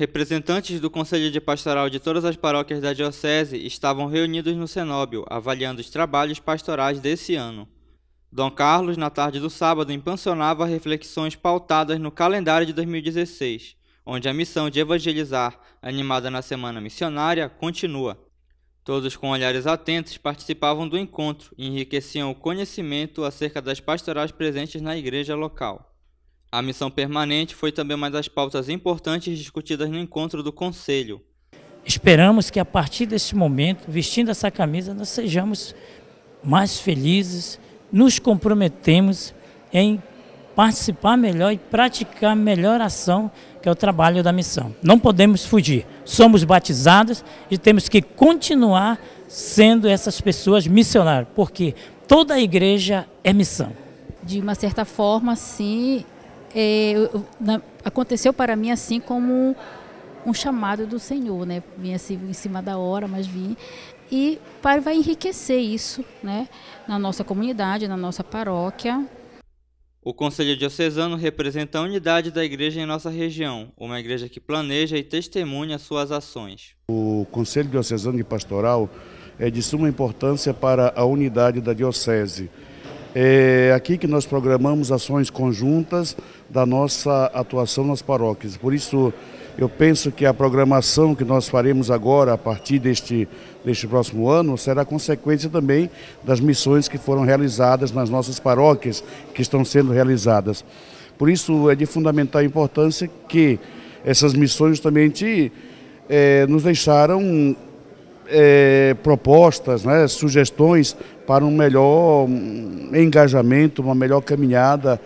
Representantes do Conselho de Pastoral de todas as paróquias da Diocese estavam reunidos no Cenóbio, avaliando os trabalhos pastorais desse ano. Dom Carlos, na tarde do sábado, impansionava reflexões pautadas no calendário de 2016, onde a missão de evangelizar, animada na Semana Missionária, continua. Todos com olhares atentos participavam do encontro e enriqueciam o conhecimento acerca das pastorais presentes na igreja local. A missão permanente foi também uma das pautas importantes discutidas no encontro do Conselho. Esperamos que a partir desse momento, vestindo essa camisa, nós sejamos mais felizes, nos comprometemos em participar melhor e praticar melhor ação, que é o trabalho da missão. Não podemos fugir. Somos batizados e temos que continuar sendo essas pessoas missionárias, porque toda a igreja é missão. De uma certa forma, sim, é, aconteceu para mim assim como um chamado do Senhor, né? Vim assim em cima da hora, mas vim. E Pai vai enriquecer isso, né? Na nossa comunidade, na nossa paróquia. O Conselho Diocesano representa a unidade da igreja em nossa região, uma igreja que planeja e testemunha suas ações. O Conselho Diocesano de Pastoral é de suma importância para a unidade da diocese é aqui que nós programamos ações conjuntas da nossa atuação nas paróquias. Por isso, eu penso que a programação que nós faremos agora, a partir deste, deste próximo ano, será consequência também das missões que foram realizadas nas nossas paróquias, que estão sendo realizadas. Por isso, é de fundamental importância que essas missões justamente é, eh, nos deixaram é, propostas, né, sugestões para um melhor hum, engajamento, uma melhor caminhada